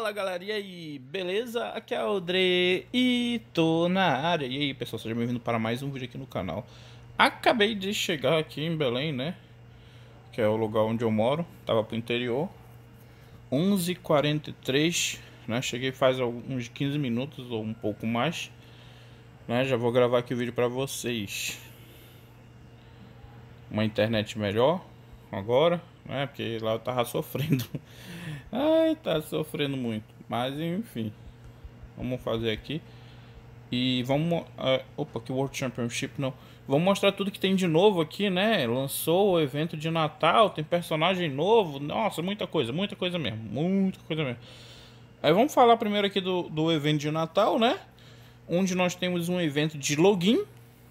Fala galera, e aí, beleza? Aqui é o Dre e tô na área. E aí pessoal, seja bem vindo para mais um vídeo aqui no canal. Acabei de chegar aqui em Belém, né? Que é o lugar onde eu moro, tava pro interior. 11h43, né? Cheguei faz uns 15 minutos ou um pouco mais. Né? Já vou gravar aqui o vídeo para vocês. Uma internet melhor agora, né? Porque lá eu tava sofrendo. Ai, tá sofrendo muito. Mas enfim. Vamos fazer aqui. E vamos. Uh, opa, que World Championship não. Vamos mostrar tudo que tem de novo aqui, né? Lançou o evento de Natal, tem personagem novo. Nossa, muita coisa, muita coisa mesmo. Muita coisa mesmo. Aí vamos falar primeiro aqui do, do evento de Natal, né? Onde nós temos um evento de login,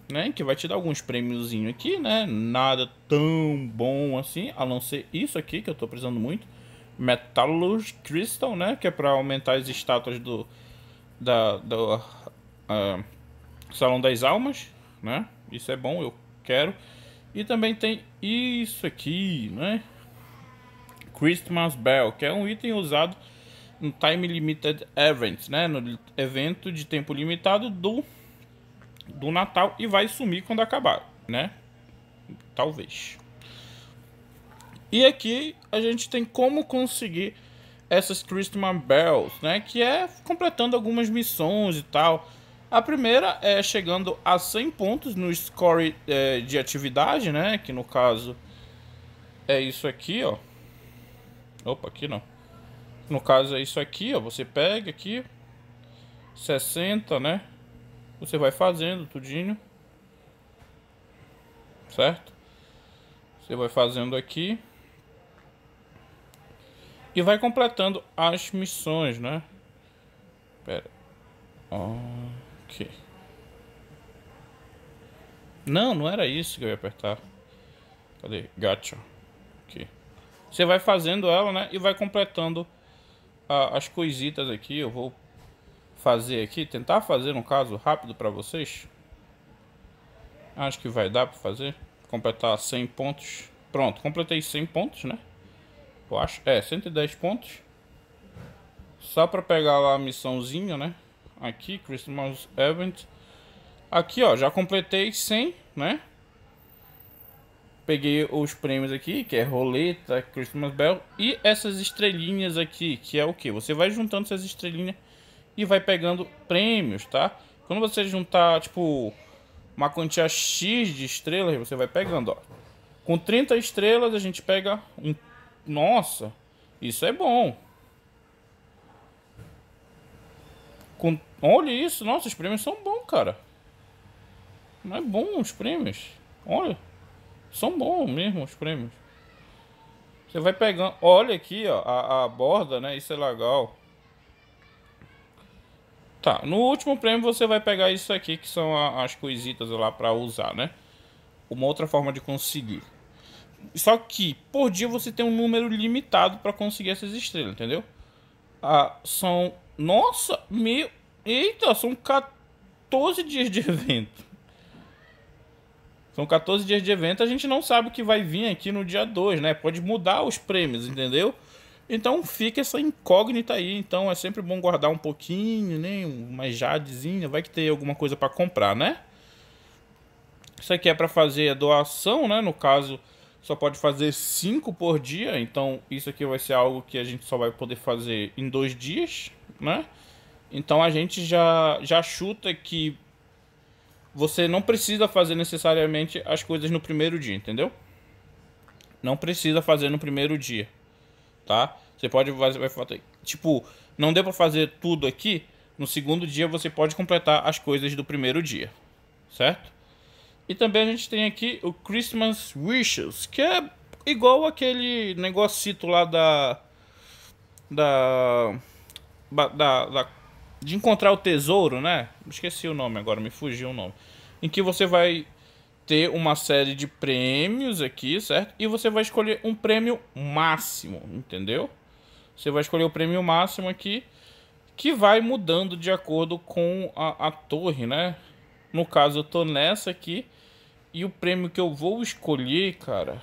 né? Que vai te dar alguns prêmiozinhos aqui, né? Nada tão bom assim, a não ser isso aqui que eu tô precisando muito Metallurgistal, né? Que é para aumentar as estátuas do, da, do uh, Salão das Almas, né? Isso é bom, eu quero. E também tem isso aqui, né? Christmas Bell, que é um item usado no Time Limited Event, né? No evento de tempo limitado do, do Natal e vai sumir quando acabar, né? Talvez. E aqui a gente tem como conseguir essas Christmas Bells, né? Que é completando algumas missões e tal. A primeira é chegando a 100 pontos no score é, de atividade, né? Que no caso é isso aqui, ó. Opa, aqui não. No caso é isso aqui, ó. Você pega aqui 60, né? Você vai fazendo tudinho. Certo? Você vai fazendo aqui. E vai completando as missões, né? Pera. Ok. Não, não era isso que eu ia apertar. Cadê? Gacha. Aqui. Você vai fazendo ela, né? E vai completando a, as coisitas aqui. Eu vou fazer aqui, tentar fazer um caso rápido para vocês. Acho que vai dar para fazer. Completar 100 pontos. Pronto, completei 100 pontos, né? Eu acho, é, 110 pontos. Só para pegar lá a missãozinha, né? Aqui, Christmas Event. Aqui, ó, já completei 100, né? Peguei os prêmios aqui, que é roleta, Christmas Bell. E essas estrelinhas aqui, que é o que? Você vai juntando essas estrelinhas e vai pegando prêmios, tá? Quando você juntar, tipo, uma quantia X de estrelas, você vai pegando, ó. Com 30 estrelas, a gente pega um nossa, isso é bom. Com, olha isso, nossa, os prêmios são bons, cara. Não é bom os prêmios. Olha, são bons mesmo os prêmios. Você vai pegando, olha aqui, ó, a, a borda, né? Isso é legal. Tá, no último prêmio você vai pegar isso aqui, que são as coisitas lá para usar, né? Uma outra forma de conseguir. Só que por dia você tem um número limitado para conseguir essas estrelas, entendeu? Ah, são. Nossa, meu. Eita, são 14 dias de evento. São 14 dias de evento, a gente não sabe o que vai vir aqui no dia 2, né? Pode mudar os prêmios, entendeu? Então fica essa incógnita aí. Então é sempre bom guardar um pouquinho, né? Uma jadezinha, vai que tem alguma coisa para comprar, né? Isso aqui é para fazer a doação, né? No caso, só pode fazer 5 por dia, então isso aqui vai ser algo que a gente só vai poder fazer em dois dias, né? Então a gente já, já chuta que você não precisa fazer necessariamente as coisas no primeiro dia, entendeu? Não precisa fazer no primeiro dia, tá? Você pode vai fazer, tipo, não deu para fazer tudo aqui, no segundo dia você pode completar as coisas do primeiro dia, certo? E também a gente tem aqui o Christmas Wishes, que é igual aquele negocito lá da, da. Da. Da. de encontrar o tesouro, né? Esqueci o nome agora, me fugiu o nome. Em que você vai ter uma série de prêmios aqui, certo? E você vai escolher um prêmio máximo, entendeu? Você vai escolher o prêmio máximo aqui, que vai mudando de acordo com a, a torre, né? No caso, eu tô nessa aqui. E o prêmio que eu vou escolher, cara.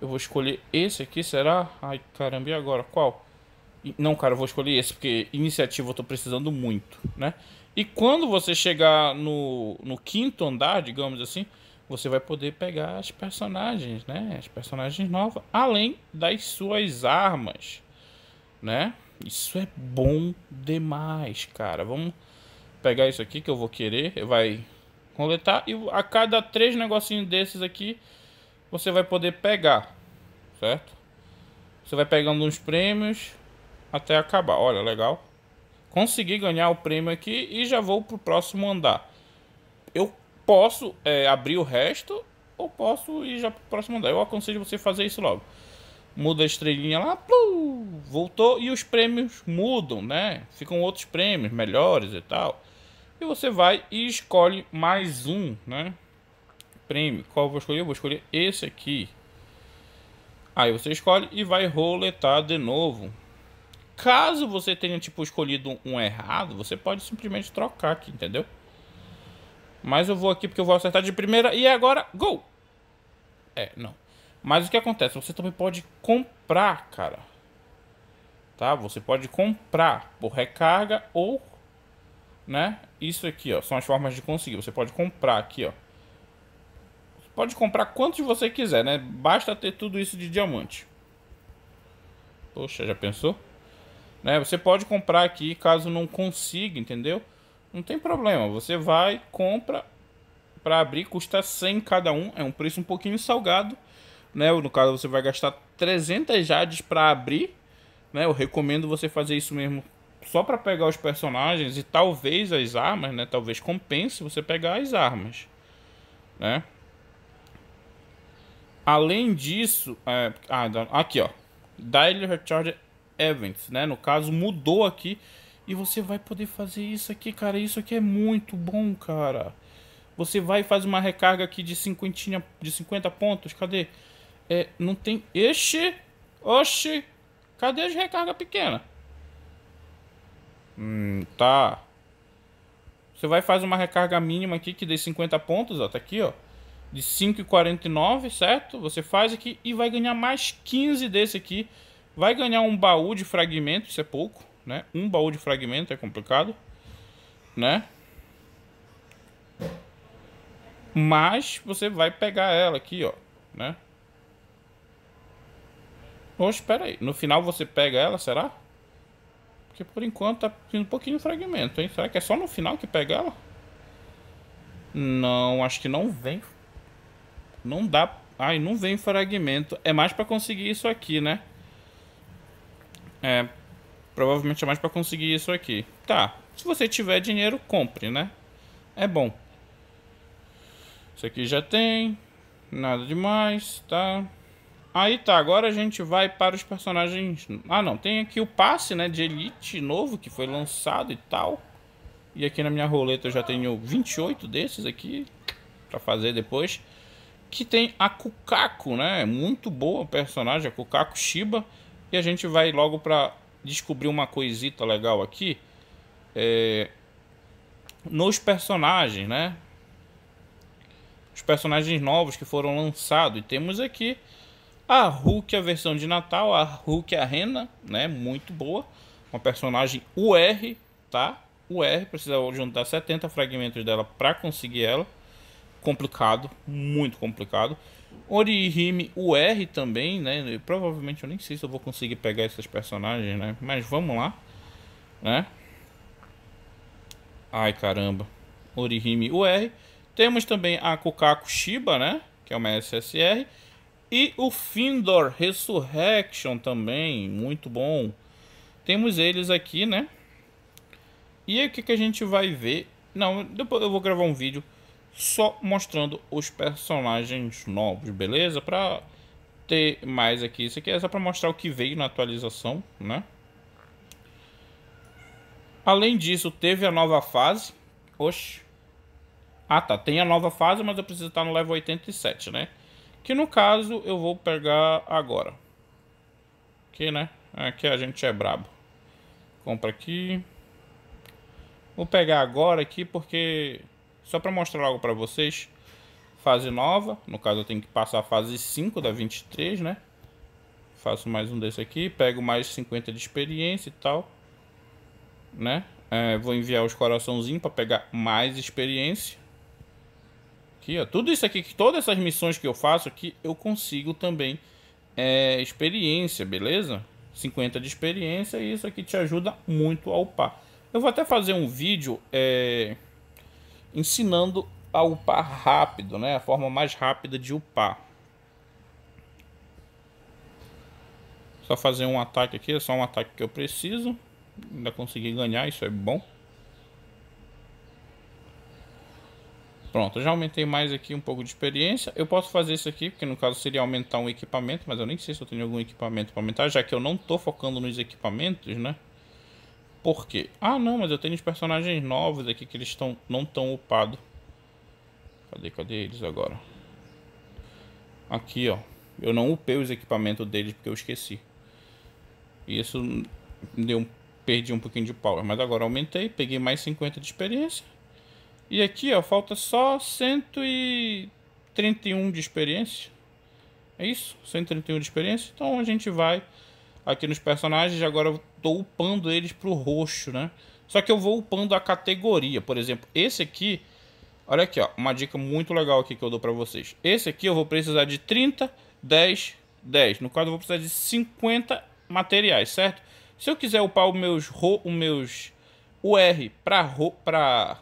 Eu vou escolher esse aqui, será? Ai, caramba, e agora? Qual? Não, cara, eu vou escolher esse, porque iniciativa eu tô precisando muito, né? E quando você chegar no, no quinto andar, digamos assim, você vai poder pegar as personagens, né? As personagens novas, além das suas armas, né? Isso é bom demais, cara. Vamos pegar isso aqui que eu vou querer. Vai roletar e a cada três negocinhos desses aqui você vai poder pegar, certo? Você vai pegando uns prêmios até acabar. Olha, legal. Consegui ganhar o prêmio aqui e já vou pro próximo andar. Eu posso é, abrir o resto ou posso ir já pro próximo andar. Eu aconselho você fazer isso logo. Muda a estrelinha lá, plum, voltou e os prêmios mudam, né? Ficam outros prêmios melhores e tal. E você vai e escolhe mais um, né? Prêmio. Qual eu vou escolher? Eu vou escolher esse aqui. Aí você escolhe e vai roletar de novo. Caso você tenha tipo escolhido um errado, você pode simplesmente trocar aqui, entendeu? Mas eu vou aqui porque eu vou acertar de primeira e agora gol. É, não. Mas o que acontece? Você também pode comprar, cara. Tá? Você pode comprar por recarga ou né? Isso aqui, ó, são as formas de conseguir. Você pode comprar aqui, ó. Você pode comprar quantos você quiser, né? Basta ter tudo isso de diamante. Poxa, já pensou? Né? Você pode comprar aqui, caso não consiga, entendeu? Não tem problema, você vai, compra para abrir, custa 100 cada um, é um preço um pouquinho salgado, né? No caso você vai gastar 300 jades para abrir, né? Eu recomendo você fazer isso mesmo só para pegar os personagens e talvez as armas, né? Talvez compense você pegar as armas, né? Além disso, é, ah, então, aqui ó, Daily Recharge Events, né? No caso mudou aqui e você vai poder fazer isso aqui, cara. Isso aqui é muito bom, cara. Você vai e faz uma recarga aqui de 50, de 50 pontos. Cadê? É, não tem. Este. Oxi. Cadê as recarga pequena? Hum, tá. Você vai fazer uma recarga mínima aqui que dê 50 pontos, ó, tá aqui, ó. De 5,49, certo? Você faz aqui e vai ganhar mais 15 desse aqui. Vai ganhar um baú de fragmentos, isso é pouco, né? Um baú de fragmento é complicado, né? Mas você vai pegar ela aqui, ó, né? Oxe, espera aí, no final você pega ela, será? Será? Porque por enquanto tá pedindo um pouquinho de fragmento, hein? Será que é só no final que pega ela? Não, acho que não vem. Não dá. Ai, não vem fragmento. É mais pra conseguir isso aqui, né? É. Provavelmente é mais pra conseguir isso aqui. Tá. Se você tiver dinheiro, compre, né? É bom. Isso aqui já tem. Nada demais, tá? Aí tá, agora a gente vai para os personagens... Ah não, tem aqui o passe né, de Elite novo que foi lançado e tal. E aqui na minha roleta eu já tenho 28 desses aqui para fazer depois. Que tem a Kukaku, né? Muito boa personagem, a Kukaku Shiba. E a gente vai logo para descobrir uma coisita legal aqui. É... Nos personagens, né? Os personagens novos que foram lançados. E temos aqui a Hulk, a versão de Natal, a Hulk, a Rena, né? Muito boa. Uma personagem UR, tá? UR, precisa juntar 70 fragmentos dela para conseguir ela. Complicado, muito complicado. Orihime UR também, né? provavelmente eu nem sei se eu vou conseguir pegar esses personagens, né? Mas vamos lá, né? Ai caramba. Orihime UR. Temos também a Kukaku Shiba, né? Que é uma SSR. E o Findor Resurrection também, muito bom. Temos eles aqui, né? E aí o que, que a gente vai ver? Não, depois eu vou gravar um vídeo só mostrando os personagens novos, beleza? Pra ter mais aqui. Isso aqui é só pra mostrar o que veio na atualização, né? Além disso, teve a nova fase. Oxi. Ah, tá. Tem a nova fase, mas eu preciso estar no level 87, né? Que no caso eu vou pegar agora. Aqui, né? Aqui a gente é brabo. Compra aqui. Vou pegar agora aqui porque... Só para mostrar algo para vocês. Fase nova. No caso eu tenho que passar a fase 5 da 23, né? Faço mais um desse aqui. Pego mais 50 de experiência e tal. Né? É, vou enviar os coraçãozinhos para pegar mais experiência aqui, ó, tudo isso aqui, que todas essas missões que eu faço aqui, eu consigo também é, experiência, beleza? 50 de experiência e isso aqui te ajuda muito a upar. Eu vou até fazer um vídeo é, ensinando a upar rápido, né? A forma mais rápida de upar. Só fazer um ataque aqui, é só um ataque que eu preciso. Ainda consegui ganhar, isso é bom. Pronto, já aumentei mais aqui um pouco de experiência. Eu posso fazer isso aqui, porque no caso seria aumentar um equipamento, mas eu nem sei se eu tenho algum equipamento para aumentar, já que eu não estou focando nos equipamentos, né? Por quê? Ah, não, mas eu tenho os personagens novos aqui que eles tão, não estão upados. Cadê, cadê eles agora? Aqui, ó. Eu não upei os equipamentos deles porque eu esqueci. E isso deu, perdi um pouquinho de power. Mas agora aumentei, peguei mais 50 de experiência. E aqui, ó, falta só 131 de experiência. É isso? 131 de experiência. Então a gente vai aqui nos personagens. Agora eu tô upando eles pro roxo, né? Só que eu vou upando a categoria. Por exemplo, esse aqui... Olha aqui, ó. Uma dica muito legal aqui que eu dou pra vocês. Esse aqui eu vou precisar de 30, 10, 10. No caso, eu vou precisar de 50 materiais, certo? Se eu quiser upar os meus... Ro, os meus UR para... Para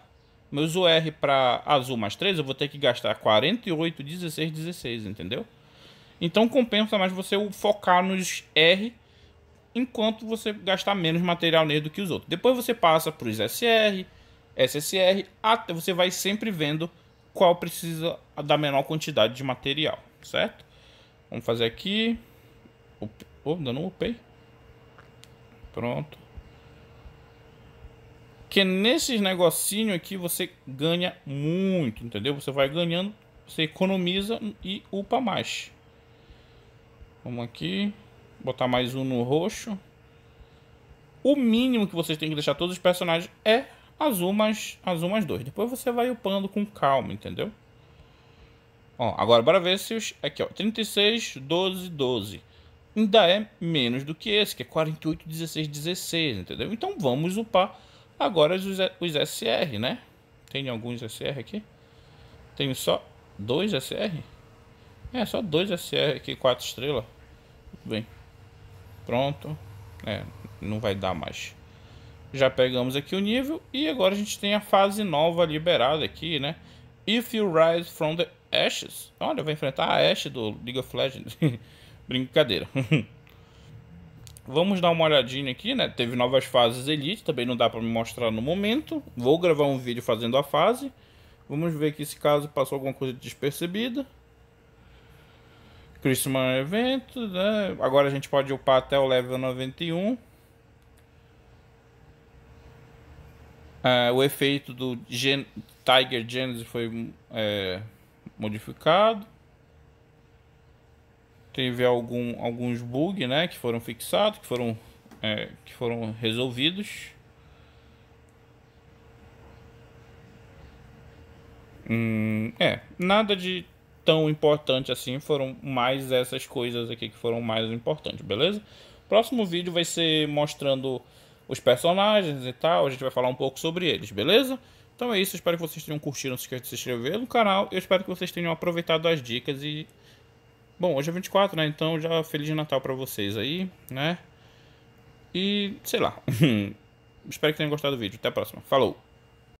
meus UR para azul mais 3, eu vou ter que gastar 48, 16, 16, entendeu? Então compensa mais você focar nos R enquanto você gastar menos material nele do que os outros. Depois você passa para os SR, SSR, até você vai sempre vendo qual precisa da menor quantidade de material, certo? Vamos fazer aqui. Oh, dando não upei. Pronto. Porque nesses negocinho aqui você ganha muito, entendeu? Você vai ganhando, você economiza e upa mais. Vamos aqui, botar mais um no roxo. O mínimo que vocês têm que deixar todos os personagens é azul mais, azul mais dois. Depois você vai upando com calma, entendeu? Ó, agora bora ver se os... Aqui, ó, 36, 12, 12 ainda é menos do que esse, que é 48, 16, 16, entendeu? Então vamos upar Agora os, os SR, né? Tem alguns SR aqui. Tenho só dois SR. É, só dois SR aqui, quatro estrelas. Tudo bem. Pronto. É, não vai dar mais. Já pegamos aqui o nível. E agora a gente tem a fase nova liberada aqui, né? If you rise from the ashes. Olha, vai enfrentar a Ash do League of Legends. Brincadeira. Vamos dar uma olhadinha aqui, né? Teve novas fases Elite, também não dá para me mostrar no momento. Vou gravar um vídeo fazendo a fase. Vamos ver aqui se caso passou alguma coisa despercebida. Christmas Evento, né? Agora a gente pode upar até o level 91. Ah, é, o efeito do Gen Tiger Genesis foi é, modificado teve algum, alguns bugs né, que foram fixados, que foram, é, que foram resolvidos. Hum, é, nada de tão importante assim, foram mais essas coisas aqui que foram mais importantes, beleza? Próximo vídeo vai ser mostrando os personagens e tal, a gente vai falar um pouco sobre eles, beleza? Então é isso, espero que vocês tenham curtido, não se esqueça de se inscrever no canal, eu espero que vocês tenham aproveitado as dicas e Bom, hoje é 24, né? Então já Feliz Natal para vocês aí, né? E sei lá. Espero que tenham gostado do vídeo. Até a próxima. Falou!